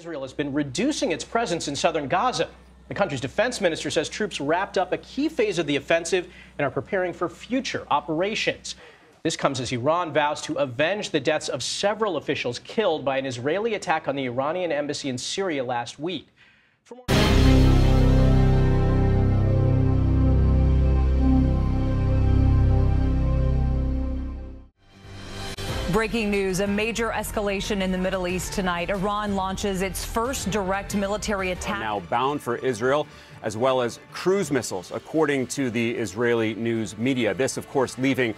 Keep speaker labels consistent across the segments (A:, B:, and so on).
A: Israel has been reducing its presence in southern Gaza. The country's defense minister says troops wrapped up a key phase of the offensive and are preparing for future operations. This comes as Iran vows to avenge the deaths of several officials killed by an Israeli attack on the Iranian embassy in Syria last week. Breaking news, a major escalation in the Middle East tonight. Iran launches its first direct military attack. Now bound for Israel, as well as cruise missiles, according to the Israeli news media. This, of course, leaving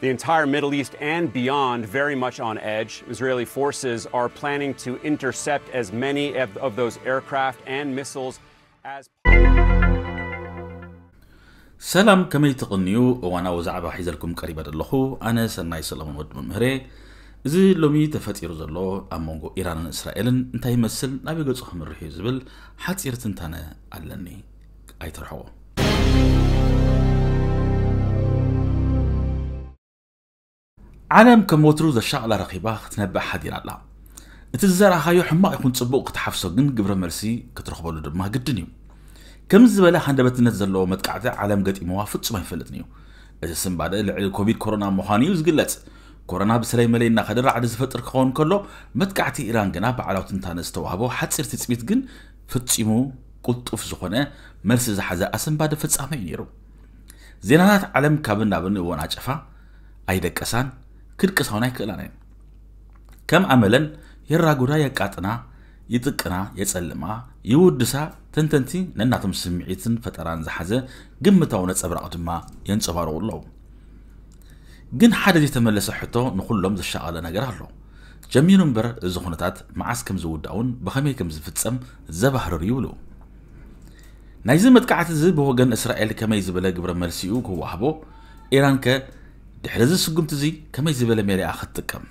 A: the entire Middle East and beyond very much on edge. Israeli forces
B: are planning to intercept as many of, of those aircraft and missiles as possible.
A: سلام كمي تقنيو وانا وزعبا حيزلكم قريبا دلخو انا سناي سلام ود من مهري زي لومي تفتيرو زلو امونغو ايران اسرائيل انتهي مسل نابي قد غصو خمرحيو زبل حات حتصير تنتانا علني اي ترحو عالم كموترو وترو ذا الشعلة رقيبة تنبع حدير الله اتزرع هايو حما يكون تبوق تحفصو جن قبر مرسي كترخبالو دمها قدنيو كم زبالة حندا بتنزل لو متقعدة عالم قد موافق ما يفلتني إذا سن بعد كوفيد كورونا مخاني وزقلت كورونا بسلاي ملينا خدر عد زفتر كون كله متقعتي إيران جنا بعلاو تنتان استوهبو حد صرت تسميت جن فتشمو في زخنة مرس زحزا أسن بعد فتسامي نيرو زينات عالم كابن نابن وانا جفا أيدك كسان كل كسانا كلانين كم عملا يرى قرايا كاتنا يتقنا يتسلما يودسا تنتنتي نناتم سمعيتن فتران زحزه قمتاو نصبراقت ما ينصبارو الله ግን ሓደ ዘይተመለሰ ሕቶ ንኩሎም ዘሻቐለ ነገር ኣሎ ጀሚሩ እምበር እዚ ኩነታት መዓስ ከም ዝውዳእውን ብኸመይ ከም ዝፍፀም ዘባህርር ይብሉ ናይዚ መጥቃዕቲ እዚ ብወገን እስራኤል ከመይ ዝበለ ግብረ መልሲኡ ክዋህቦ ኢራን ከ ድሕሪ ዚ ስጉምቲ እዚ ከመይ ዝበለ ሜርያ ክትጥቀም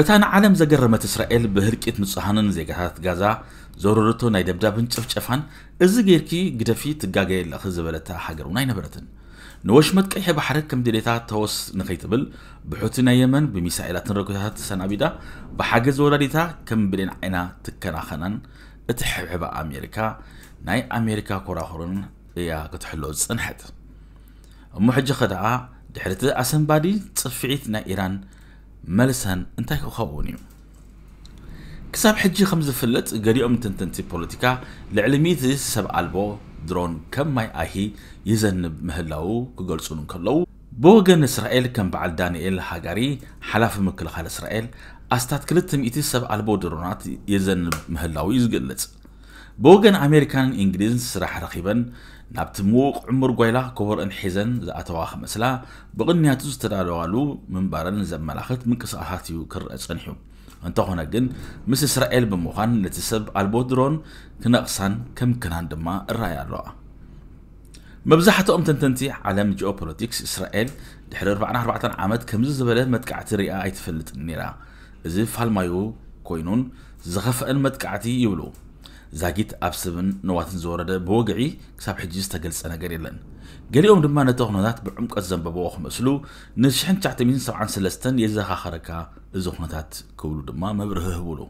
A: እታ ንዓለም ዘገረመት እስራኤል ብህርቂት ንጹሓንን ዜጋታት ጋዛ ዘውረረቶ ናይ ደብዳብን ጭፍጨፋን እዚ ጌርኪ ግደፊ ትጋገየለኺ ዝበለታ ሃገር እውን ኣይነበረትን ንወሽመት ቀይሒ ባሕሪ ከም ድሌታ ተወስ ንኸይትብል ብሑቲ ናይ የመን ብሚሳኤላትን ረጉታት ተሰናቢዳ ብሓገዝ ወላዲታ ከም ብሌን ዓይና ትከናኸናን እቲ ሕብሕባ ኣሜሪካ ናይ ኣሜሪካ ኮራኹርን እያ ክትሕሎ ፅንሐት እሞ ሕጂ ኸ ደኣ ድሕሪ እቲ ኣሰንባዲ ፅፍዒት ናይ ኢራን መልሰን እንታይክኸውን እዩ ክሳብ ሕጂ ከም ዝፍለጥ ገሊኦም ትንተንቲ ፖለቲካ ልዕሊ 100 ሰብ ኣልቦ ድሮን ከም ማይ ኣሂ ይዘንብ ምህላው ክገልጹን እንከለዉ ብወገን እስራኤል ከም በዓል ዳንኤል ሃጋሪ ሓላፊ ምክልኻል እስራኤል ኣስታት 200 ሰብ ኣልቦ ድሮናት የዘንብ ምህላው እዩ ዝገልጽ ብወገን ኣሜሪካንን እንግሊዝን ስራሕ ረኺበን نبت موق عمر قايلة كبر إن حزن ذا أتواخ مثلا بغنية تزترع لغالو من بارن زم ملاخت من كس أحاتي وكر أسنحيو أنت هنا جن مس إسرائيل بمخان لتسب البودرون كنقصان كم كنان دما الرأي الرأى مبزحة أم تنتنتي عالم جيوبوليتيكس إسرائيل دحر أربعة أربعة عامات كم زبالة متكعة رئاء أي تفلت النيرا إذا فالمايو كوينون زغف المتكعتي يولو زاجيت أبسبن نواتن زورده بوجعي كسب حجيز تجلس أنا قريلا قال يوم دم أنا تغنات بعمق الزنب بوخ مسلو نشحن تعتمين سبعا سلستن يزاها خركا زغنتات كولو دما مبره هبولو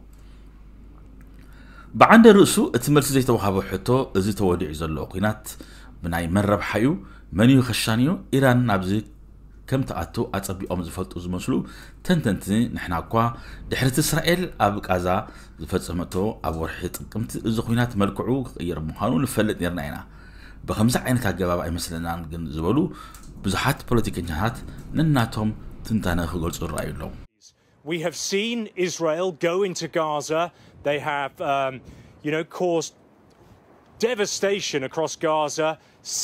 A: بعند رأسو اتملت زي توهابو حتو زي توديع زلو قينات بناي من ربحيو من يخشانيو إيران نابزي ከም ተኣቱ ኣፀቢቖም ዝፈልጡ ዝመስሉ ተንተንቲ ንሕና እኳ ድሕሪቲ እስራኤል ኣብ ቃዛ ዝፈፀመቶ ኣብ ወርሒ ጥቅምቲ እዚ ኩናት መልክዑ ክቅይር ምዃኑ ንፈልጥ ነርና ኢና ብከምዚ ዓይነት ኣገባብ ኣይመስለናን ግን ዝበሉ ብዙሓት ፖለቲከኛታት ነናቶም ትንታነ ክገልፁ ዝረኣዩ ኣለዉ We have seen Israel go into Gaza. They have, um, you know, caused devastation across Gaza,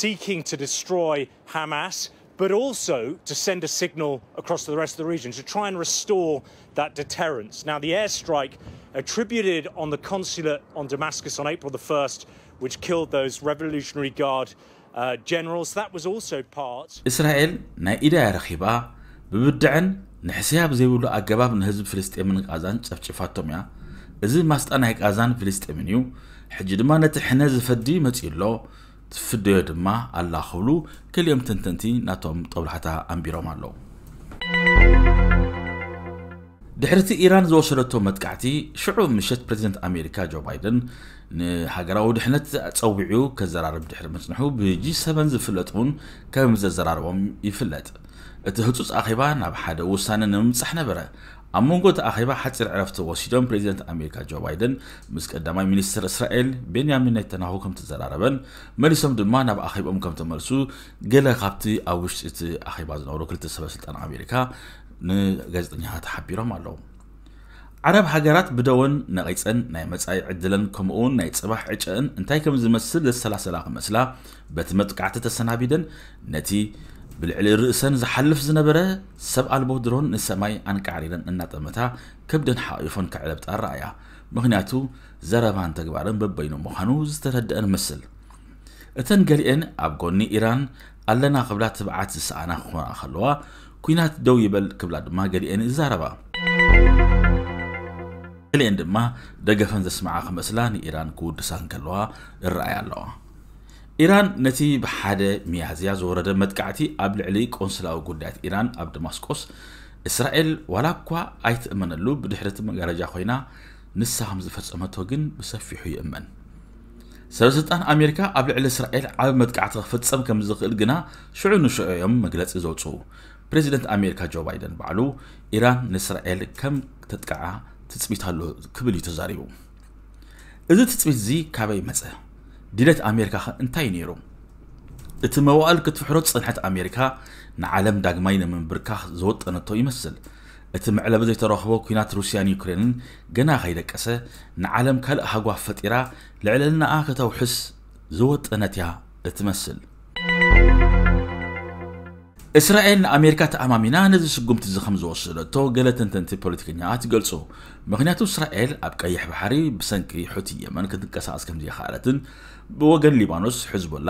A: seeking to destroy Hamas. but also to send a signal across to the rest of the region to try and restore that deterrence. Now, the airstrike attributed on the consulate on Damascus on April the 1st, which killed those Revolutionary Guard uh, generals, that was also part. Israel, ትፍደዮ ድማ ኣላ ክብሉ ገሊኦም ተንተንቲ ናቶም ጠብላሕታ ኣንቢሮም ኣለዉ ድሕርቲ ኢራን ዝወሰደቶ መጥቃዕቲ ሽዑ ምሸት ፕሬዚደንት ኣሜሪካ ጆ ባይደን ንሃገራዊ ድሕነት ፀዊዑ ከዘራርብ ድሕሪ መፅንሑ ብጂ7 ዝፍለጥ እውን ከም ዘዘራርቦም ይፍለጥ እቲ ህፁፅ ኣኼባ ናብ ሓደ ውሳነ ንምምፃሕ ነበረ امونگوت آخرین حتی عرفت واشيدون بريزيدنت أمريكا جو بايدن بایدن مسکدامای مینیستر اسرائیل بنیامین نتانیاهو كم زراربن ملیسم دلمان با آخرین آمون کمتر مرسو گله قبضی آوشت ات آخرین بازن اورکلت سلطان أمريكا نغازت نیات حبیرم مالو عرب حجرات بدون نقيسن نايمت أي عدلن كمون نايت صباح عشان انتاي كم زمسل للسلاسل مسلا بتمت قعدت السنابيدن نتي ብልዕሊ ርእሰን ዝሓልፍ ዝነበረ ሰብ ኣልቦ ድሮን ንሰማይ ኣንቃዕሪረን እናጠመታ ከብደን ሓቂፎን ክዕለብ ጣራ እያ ምክንያቱ ዘረባን ተግባርን በበይኑ ምዃኑ ዝተረድአን ምስል እተን ገሊአን ኣብ ጎኒ ኢራን ኣለና ክብላ ትብዓት ዝሰኣና ክኾና ከለዋ ኩናት ደው ይበል ክብላ ድማ ገሊአን ይዛረባ ገሊአን ድማ ደገፈን ዘስምዓ ክመስላ ንኢራን ክውድሳን ከለዋ ይረኣያ ኣለዋ إيران نتيب حدا ميازيا زورده متكعتي قبل عليك قنصلاو قدات إيران أب دمسقس إسرائيل ولا كوا أيت أمن اللو بدحرة مجرجا خوينا نسهم زفت أمته جن بسفي حي أمن سلسلتان أمريكا قبل على إسرائيل عب متكعت فتسم كم زقل جنا شعو نشعو يوم مجلس زوجته بريزيدنت أمريكا جو بايدن بعلو إيران نسرائيل كم تتكعها تثبيتها له كبل يتزاريو إذا تثبيت زي كابي مزه ድሌት ኣሜሪካ ኸ እንታይ ነይሩ እቲ መዋእል ክትፍሕሮ ፅንሐት ኣሜሪካ ንዓለም ዳግማይ ንምንብርካኽ ዝወጠነቶ ይመስል እቲ ምዕለበ ዘይተረኽቦ ኩናት ሩስያን ዩክሬንን ገና ከይደቀሰ ንዓለም ካልእ ሃጓፍ ፈጢራ ልዕለልናኣ ከተውሕስ ዝወጠነት እያ እትመስል اسرائيل ንኣሜሪካ ተኣማሚና ነዚ ስጉምቲ እዚ ከም ዝወሰደቶ ገለ ተንተንቲ ፖለቲከኛታት ይገልጹ ምክንያቱ እስራኤል ኣብ اسرائيل ባሕሪ ብሰንኪ ሑቲ የመን ክትንቀሳቐስ ከም ዘይከኣለትን ብወገን ሊባኖስ ሕዝቦላ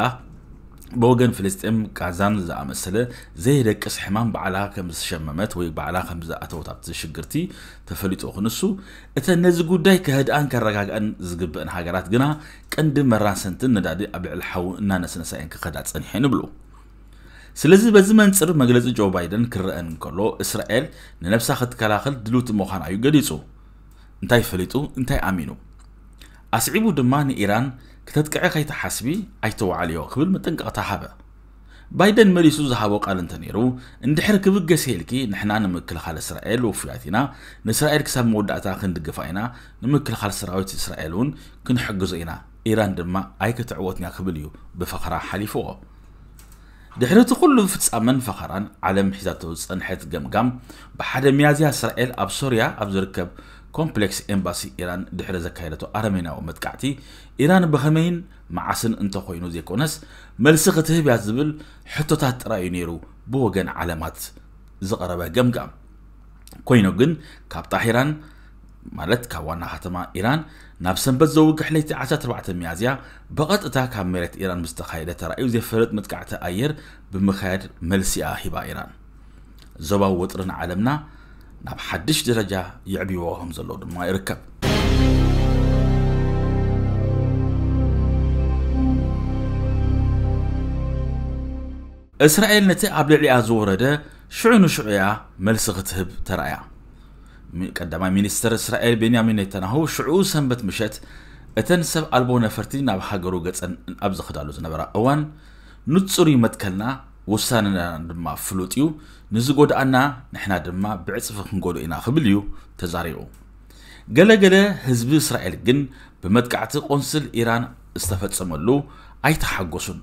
A: بوغن فلسطين كازان زا مثلا زي ركس حمام بعلا كم شممت وي بعلا كم زا اتو تابت شجرتي تفليت اخنسو اتا نزي غوداي كهد ان كرغاغ ان زغب ان هاجرات غنا قند مراسنتن ندادي ابع الحو نانسنسا ان كخدا صنحين بلو سلزي بزمن سر مجلس جو بايدن كرأن كلو إسرائيل ننفسها خد كلاخل دلوت مخانا يجلسو انتاي فلتو انتاي آمينو أسعيبو دمان إيران كتتكعي خيت حسبي أيتو عليو قبل متنقع تحابة بايدن مريسو زهابو قال انتنيرو اندحر كبق سيلكي نحنا نمكل خال إسرائيل وفياتنا نسرائيل كساب مودع تاخن دقفاينا نمكل خال سراويت إسرائيلون كنحقزينا إيران دما أي كتعوتنا قبليو بفقرة حليفوه ድሕሪ እቲ ኩሉ ፍጻመን ፈኸራን ዓለም ሒዛቶ ዝፀንሐት ገምጋም ብሓደ መያዝያ እስራኤል ኣብ ሶርያ ኣብ ዝርከብ ኮምፕሌክስ ኤምባሲ ኢራን ድሕሪ ዘካየደቶ ኣረሜናዊ መጥቃዕቲ ኢራን ብኸመይን መዓስን እንተኮይኑ ዘይኮነስ መልሲ ክትህብ እያ ዝብል ሕቶታት ጥራይ እዩ ነይሩ ብወገን ዓለማት ዝቐረበ ገምጋም ኮይኑ ግን ካብ ጣሂራን ማለት ካብ ዋና ከተማ ኢራን ناب سنبت زوجح نيتي عشات ربعة ميازيا بغت اتا كان ميريت ايران مستخايدة ترأيو زي فرد متكعتا اير بمخير ملسي اهيبا ايران زبا وطرن عالمنا ناب حدش درجة يعبي ووهم زلو ما يركب اسرائيل نتي قبل عليها زورده شعون شعيا ملسغتهب ترأيها ቀዳማይ ሚኒስትር እስራኤል ቤንያሚን ኔታንያሁ ሽዑ ሰንበት ምሸት እተን ሰብ ኣልቦ ነፈርቲ ናብ ሃገሩ ገፀን ኣብ ዝኽዳሉ ዝነበራ እዋን ንፁር መትከልና ውሳነና ድማ ፍሉጥ እዩ ንዝጎድኣና ንሕና ድማ ብዕፅፊ ክንጎድኡ ኢና ክብል እዩ ተዛሪቡ ገለገለ ህዝቢ እስራኤል ግን ብመጥቃዕቲ ቆንስል ኢራን ዝተፈፀመሉ ኣይተሓጎሱን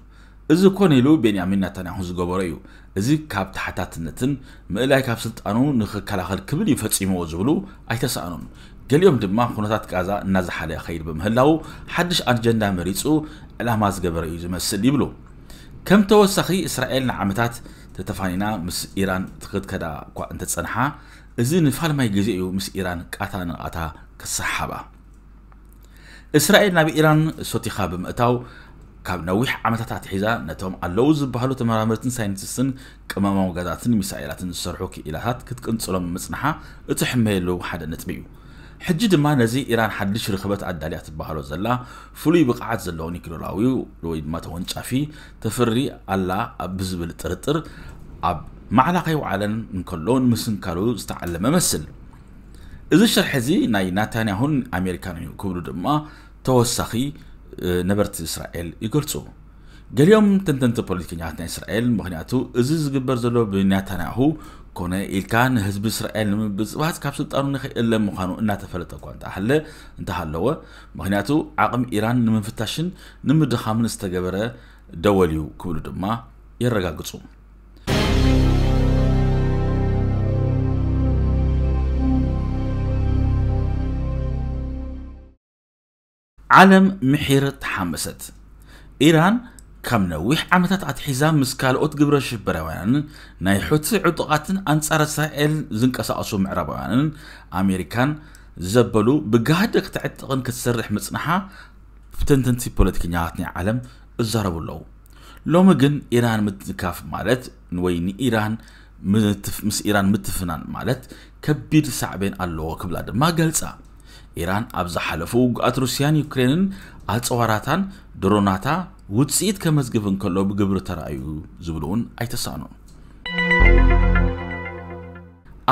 A: ዝኾነ ኢሉ ቤንያሚን ነታንያሁ ዝገበሮ እዩ እዚ ካብ ታሓታትነትን ምእላይ ካብ ስልጣኑ ንኽከላኸል ክብል እዩ ፈፂምዎ ዝብሉ ኣይተሰኣኑን ገሊኦም ድማ ኩነታት ጋዛ እናዝሓለ ኸይድ ብምህላው ሓድሽ ኣጀንዳ መሪፁ ዕላማ ዝገበረ እዩ ዝመስል ይብሉ ከም ተወሳኺ እስራኤል ንዓመታት ተተፋኒና ምስ ኢራን ትክትከዳ እኳ እንተፀንሓ እዚ ንፋልማይ ግዜ እዩ ምስ ኢራን ቃታ ንቃታ ክሰሓባ እስራኤል ናብ ኢራን ሶቲኻ ብምእታው ካብ ነዊሕ ዓመታታት ሒዛ ነቶም ኣለዉ ዝበሃሉ ተመራምርትን ሳይንቲስትን ቅመማዊ ጋዛትን ሚሳኤላትን ዝሰርሑ ክኢላታት ክትቅንፅሎም ምፅናሓ እቲ ሕመየሉ ሓደ ነጥቢ እዩ ሕጂ ድማ ነዚ ኢራን ሓድሽ ርክበት ኣዳልያ ትበሃሎ ዘላ ፍሉይ ብቕዓት ዘለዎ ኒክሎላዊ ወይ ድማ ተወንጫፊ ተፍሪ ኣላ ብዝብል ጥርጥር ኣብ ማዕላኸይ ዋዕለን እንከሎ ንምስንካሉ ዝተዓለመ መስል እዚ ሽርሒ እዚ ናይ ናታንያሁን ኣሜሪካን እዩ ክብሉ ድማ ተወሳኺ ነበርቲ እስራኤል ይገልፁ ገሊኦም ተንተንቲ ፖለቲከኛታት ናይ እስራኤል ምክንያቱ እዚ ዝግበር ዘሎ ብናታናያሁ ኮነ ኢልካ ንህዝቢ እስራኤል ንምብፅባት ካብ ስልጣኑ ንክእለ ምዃኑ እናተፈለጠ እኳ እንተሃለ እንተሃለወ ምክንያቱ ዓቕሚ ኢራን ንምፍታሽን ንምድኻምን ዝተገበረ ደወል እዩ ክብሉ ድማ የረጋግፁ ዓለም ምሒር ተሓመሰት ኢራን ካብ ነዊሕ ዓመታት ኣትሒዛ ምስ ካልኦት ግብረ ሽበራውያንን ናይ ሑቲ ዕጡቓትን ኣንጻር እስራኤል ዝንቀሳቐሱ ምዕራባውያንን ኣሜሪካን ዘበሉ ብጋህደ ክትዕጥቕን ክትሰርሕ ምጽናሓ ብተንተንቲ ፖለቲከኛታት ናይ ዓለም እዛረቡ ኣለዉ ሎሚ ግን ኢራን ምትካፍ ማለት ወይ ንኢራን ምስ ኢራን ምትፍናን ማለት ከቢድ ሳዕቤን ኣለዎ ክብላ ድማ ገልጻ ኢራን ኣብዝሓለፉ ውግኣት ሩስያን ዩክሬንን ኣፅዋራታን ድሮናታ ውፅኢት ከመዝግብ እንከሎ ብግብሪ ተራእዩ ዝብሉ እውን ኣይተሳእኑን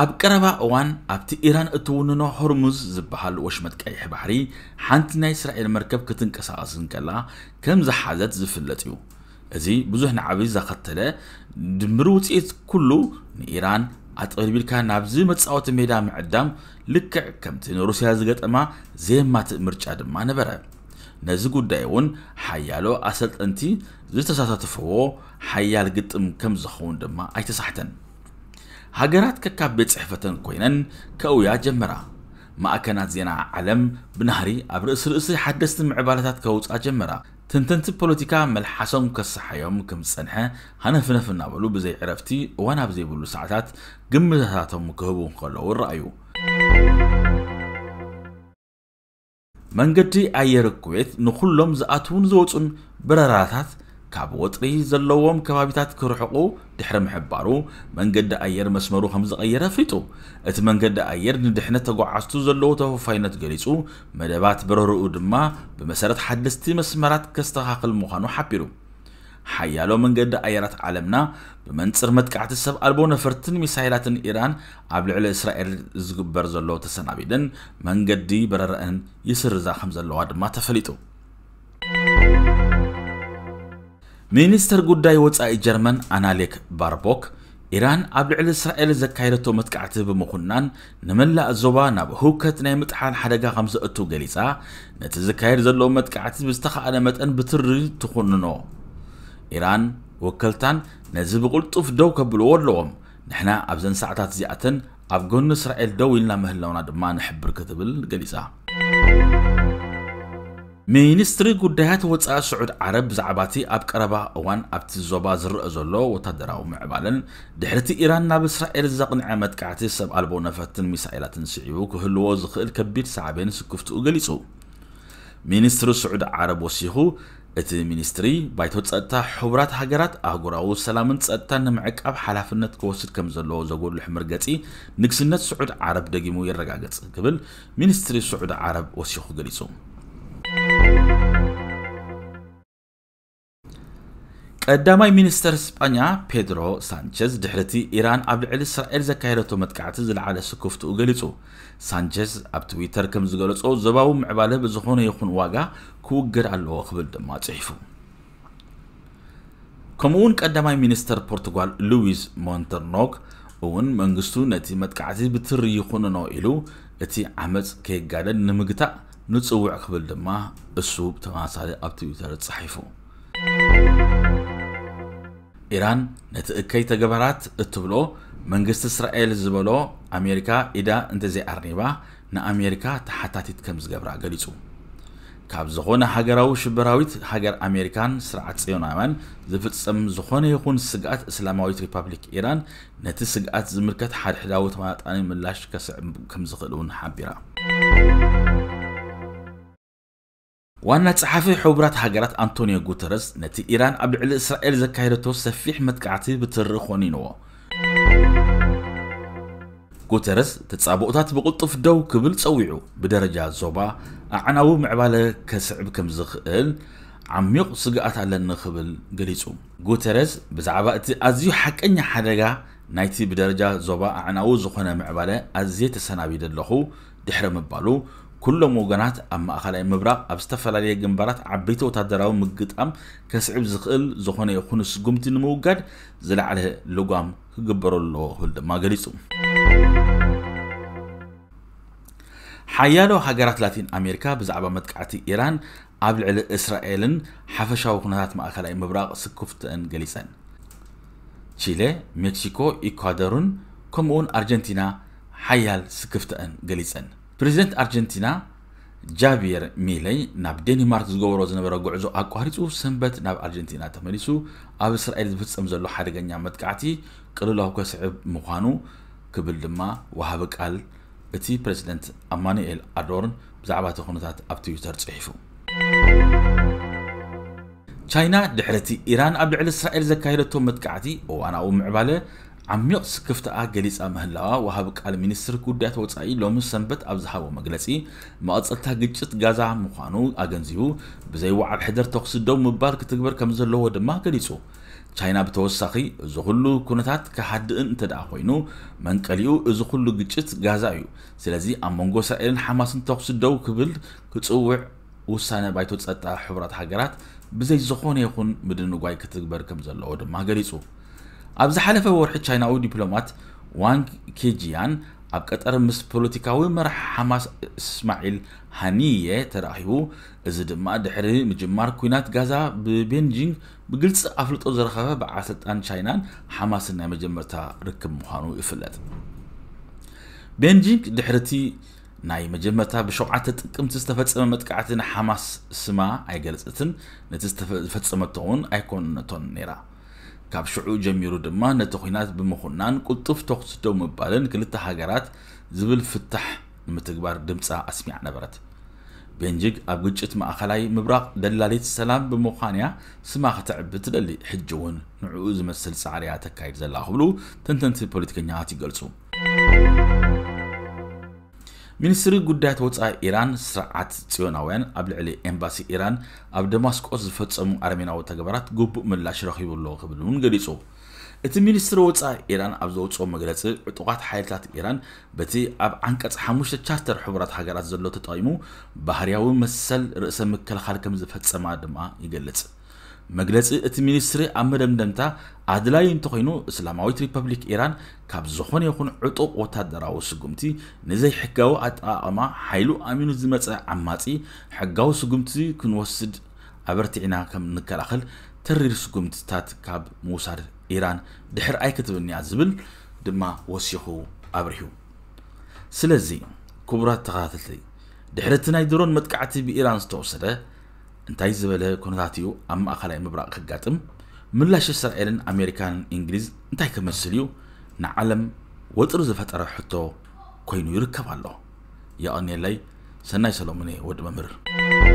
A: ኣብ ቀረባ እዋን ኣብቲ ኢራን እትውንኖ ሆርሙዝ ዝበሃል ወሽመጥ ቀይሕ ባሕሪ ሓንቲ ናይ እስራኤል መርከብ ክትንቀሳቐስን ከላ ከም ዝሓዘት ዝፍለጥ እዩ እዚ ብዙሕ ንዓብዪ ዘኸተለ ድምር ውፅኢት ኩሉ ንኢራን ኣጥቕልቢልካ ናብዚ መፃወቲ ሜዳ ምዕዳም ልክዕ ከምቲ ንሩስያ ዝገጠማ ዘየማት ምርጫ ድማ ነበረ ነዚ ጉዳይ እውን ሓያሎ ኣሰልጠንቲ ዝተሳተፍዎ ሓያል ግጥም ከም ዝኸውን ድማ ኣይተሳሕተን ሃገራት ከካብ ቤት ፅሕፈተን ኮይነን ከውያ ጀመራ ማእከናት ዜና ዓለም ብናህሪ ኣብ ርእሲ ርእሲ ሓደስቲ ምዕባለታት ከውፃ ጀመራ ትንትንቲ ፖለቲካ መልሓሶም ከሰሓዮም ከም ዝፀንሐ ሃነፍነፍ እናበሉ ብዘይ ዕረፍቲ እዋን ኣብ ዘይብሉ ሰዓታት ግምታታቶም ክህቡ ከለዉ ረኣዩ መንገዲ ኣየር ኩቤት ንኩሎም ዝኣትውን ዝወፁን በረራታት ካብ ወጥሪ ዘለዎም ከባቢታት ክርሕቁ ድሕሪ ምሕባሩ መንገዲ ኣየር መስመሩ ከም ዝቐየረ ኣፍሊጡ እቲ መንገዲ ኣየር ንድሕነት ተጓዓዝቱ ዘለዎ ተወፋይነት ገሊጹ መደባት በረርኡ ድማ ብመሰረት ሓደስቲ መስመራት ከስተኻኽል ምዃኑ ሓቢሩ ሓያሎ መንገዲ ኣየራት ዓለምና ብመንፅር መጥቃዕቲ ሰብ ኣልቦ ነፈርትን ሚሳይላትን ኢራን ኣብ ልዕሊ እስራኤል ዝግበር ዘሎ ተሰናቢደን መንገዲ በረረአን ይስርዛ ከም ዘለዋ ድማ ተፈሊጡ ሚኒስትር ጉዳይ ወጻኢ ጀርመን ኣናሌክ ባርቦክ ኢራን ኣብ ልዕሊ እስራኤል ዘካየደቶ መጥቃዕቲ ብምኹናን ንመላእ ዞባ ናብ ህውከት ናይ ምጥሓን ሓደጋ ከም ዘእቱ ገሊጻ ነቲ ዝካየድ ዘሎ መጥቃዕቲ ብዝተኸኣለ መጠን ብትሪ ትኹንኖ ኢራን ወከልታን ነዚ ብቕልጡፍ ደው ከብልዎ ኣለዎም ንሕና ኣብዘን ሰዓታት እዚኣተን ኣብ ጎኒ እስራኤል ደው ኢልና ምህላውና ድማ ንሕብር ክትብል ገሊጻ مينستري قدهات وطاعة سعود عرب زعباتي اب كربا اوان اب تزوبا زر ازولو وتدراو معبالن دهرتي ايران ناب اسرائيل زاقن عمد كعتي سب البو نفتن ميسائلاتن سعيوك هلو زخيل كبير سعبين سكفتو اقليسو مينستري سعود عرب وسيخو اتي مينستري بايتو تسأتا حبرات هاقرات اهقراو سلامن تسأتا نمعك اب حلافنت كوسد كمزلو زاقول لحمر قاتي نكسنت سعود عرب داقيمو يرقا قاتي قبل مينستري سعود عرب وسيخو قليسو ቀዳማይ ሚኒስተር እስጳኛ ፔድሮ ሳንቸዝ ድሕርቲ ኢራን ኣብ ልዕሊ እስራኤል ዘካየደቶ መጥቃዕቲ ዝለዓለ ስክፍትኡ ገሊጹ ሳንቸዝ ኣብ ትዊተር ከም ዝገለጾ ዞባዊ ምዕባለ ብዝኾነ ይኹን ዋጋ ክውገድ ኣለዎ ክብል ድማ ጽሒፉ እውን ቀዳማይ ሚኒስተር ፖርቱጋል ሉዊስ ሞንተርኖክ እውን መንግስቱ ነቲ መጥቃዕቲ ብትሪ ይኹንኖ ኢሉ እቲ ዓመፅ ከይጋደል ንምግታእ ንፅውዕ ክብል ድማ እሱ ብተመሳሳሊ ኣብ ትዊተር ፀሒፉ ኢራን ነቲ እከይ ተገበራት እትብሎ መንግስቲ እስራኤል ዝበሎ ኣሜሪካ ኢዳ እንተዘይኣርኒባ ንኣሜሪካ ተሓታቲት ከም ዝገብራ ገሊጹ ካብ ዝኾነ ሃገራዊ ሽበራዊት ሃገር ኣሜሪካን ስርዓት ፅዮናውያን ዝፍፀም ዝኾነ ይኹን ስግኣት እስላማዊት ሪፐብሊክ ኢራን ነቲ ስግኣት ዝምልከት ሓድሕዳዊ ተመጣጣኒ ምላሽ ከስዕ ከም ዝኽእል እውን ሓቢራ ዋና ፀሓፊ ሕቡራት ሃገራት ኣንቶኒዮ ጉተረስ ነቲ ኢራን ኣብ ልዕሊ እስራኤል ዘካየደቶ ሰፊሕ መጥቃዕቲ ብትርኢ ኮኒንዎ ጉተረስ ተፃብኦታት ብቕልጡፍ ደው ክብል ፀዊዑ ብደረጃ ዞባ ኣዕናዊ ምዕባለ ከስዕብ ከም ዝኽእል ዓሚቕ ስግኣት ኣለኒ ክብል ገሊጹ ጉተረስ ብዛዕባ እቲ ኣዝዩ ሓቀኛ ሓደጋ ናይቲ ብደረጃ ዞባ ኣዕናዊ ዝኾነ ምዕባለ ኣዝየ ተሰናቢደ ኣለኹ ድሕሪ ምባሉ ኩሎም ወገናት ኣብ ማእኸላይ ምብራቕ ኣብ ዝተፈላለየ ግንባራት ዓበይቲ ወታደራዊ ምግጣም ከስዕብ ዝኽእል ዝኾነ ይኹን ስጉምቲ ንምውጋድ ዝለዕለ ልጓም ክግበረሉ ክብል ድማ ገሊጹ ሓያሎ ሃገራት ላቲን ኣሜሪካ ብዛዕባ መጥቃዕቲ ኢራን ኣብ ልዕሊ እስራኤልን ሓፈሻዊ ኩነታት ማእከላይ ምብራቕ ስክፍትአን ገሊፀን ቺለ ሜክሲኮ ኢኳደሩን ከምኡውን ኣርጀንቲና ሓያል ስክፍትአን ገሊፀን ፕሬዚደንት ኣርጀንቲና ጃቪየር ሚለይ ናብ ዴንማርክ ዝገብሮ ዝነበረ ጉዕዞ ኣቋሪፁ ሰንበት ናብ ኣርጀንቲና ተመሊሱ ኣብ እስራኤል ዝፍፀም ዘሎ ሓደገኛ መጥቃዕቲ ቅልላው ከስዕብ ምዃኑ ክብል ድማ ወሃቢ ቃል እቲ ፕሬዚደንት ኣማኑኤል ኣዶርን ብዛዕባ እቲ ኩነታት ኣብ ትዊተር ፅሒፉ ቻይና ድሕሪ እቲ ኢራን ኣብ ልዕሊ እስራኤል ዘካየደቶ መጥቃዕቲ እዋናዊ ምዕባለ ዓሚቕ ስክፍትኣ ገሊፃ ምህላዋ ወሃቢ ቃል ሚኒስትሪ ጉዳያት ወፃኢ ሎሚ ሰንበት ኣብ ዝሃቦ መግለፂ መቐፀልታ ግጭት ጋዛ ምዃኑ ኣገንዚቡ ብዘይወዓል ሕደር ተኽሲ ደው ምባል ክትግበር ከም ዘለዎ ድማ ገሊጹ ቻይና ብተወሳኺ እዚ ኩሉ ኩነታት ከሃድእን እንተ ደኣ ኮይኑ መንቀሊኡ እዚ ኩሉ ግጭት ጋዛ እዩ ስለዚ ኣብ መንጎ እስራኤልን ሓማስን ተኽሲ ደው ክብል ክፅውዕ ውሳነ ባይቶ ፀጥታ ሕቡራት ሃገራት ብዘይ ዝኾነ ይኹን ምድንጓይ ክትግበር ከም ዘለዎ ድማ ገሊጹ ኣብ ዝሓለፈ ወርሒ ቻይናዊ ዲፕሎማት ዋንግ ኬጂያን ኣብ ቀጠር ምስ ፖለቲካዊ መራሒ ሓማስ እስማዒል ሃኒየ ተራኺቡ እዚ ድማ ድሕሪ ምጅማር ኩናት ጋዛ ብቤንጂንግ ብግልፂ ኣፍልጦ ዝረኸበ በዓል ስልጣን ቻይናን ሓማስን ናይ መጀመርታ ርክብ ምዃኑ ይፍለጥ ቤንጂንግ ድሕርቲ ናይ መጀመርታ ብሸውዓተ ጥቅምቲ ዝተፈፀመ መጥቃዕቲ ንሓማስ ስማ ኣይገልፅትን ነቲ ዝፈፀመቶ እውን ኣይኮንነቶን ነይራ ካብ ሽዑ ጀሚሩ ድማ ነቲ ኩናት ብምኹናን ቁልጡፍ ተኩስ ደው ምባልን ክልተ ሃገራት ዝብል ፍታሕ ንምትግባር ድምፃ ኣስሚዕ ነበረት ቤንጂግ ኣብ ግጭት ማእኸላይ ምብራቕ ደላሊት ሰላም ብምዃንያ ስማ ክትዕቢ ትደሊ ሕጂ እውን ንዕኡ ዝመስል ፃዕርያ ተካይድ ዘላ ክብሉ ተንተንቲ ፖለቲከኛታት ይገልፁ ሚኒስትሪ ጉዳያት ወፃኢ ኢራን ስርዓት ፅዮናውያን ኣብ ልዕሊ ኤምባሲ ኢራን ኣብ ደማስቆስ ዝፈፀሙ ኣርሜናዊ ተግባራት ግቡእ ምላሽ ረኺቡሎ ክብል እውን ገሊፁ እቲ ሚኒስትሪ ወፃኢ ኢራን ኣብ ዘውፅኦ መግለፂ ዕጡቃት ሓይልታት ኢራን በቲ ኣብ ዓንቀፅ ሓሙሽተ ቻርተር ሕቡራት ሃገራት ዘሎ ተጠቂሙ ባህርያዊ መሰል ርእሰ ምክልኻል ከም ዝፈፀማ ድማ ይገልፅ مجلس التمينستري عمدم دمتا عدلايم تقينو إسلامويت ريبابليك إيران كاب زخون يكون عطوق وتدراو سقمتي نزي حكاو أتقاما حيلو أمينو زمتا عماتي حقاو سقمتي كن وسد أبرتعنا كم نكالاخل ترير سقمتتات كاب موسار إيران دحر أي كتبني عزبل دما وسيخو أبرحيو سلزي كبرات تغاتلتي دحرتنا يدرون متكعتي بإيران ستوصده እንታይ ዝበለ ኩነታት እዩ ኣብ ማእኸላይ ምብራቅ ከጋጥም ምላሽ እስራኤልን ኣሜሪካን እንግሊዝ እንታይ ክመስል እዩ ንዓለም ወጥሪ ዝፈጠረ ሕቶ ኮይኑ ይርከብ ኣሎ የቐኒየለይ ሰናይ ሰሎሙን ወዲ መምህር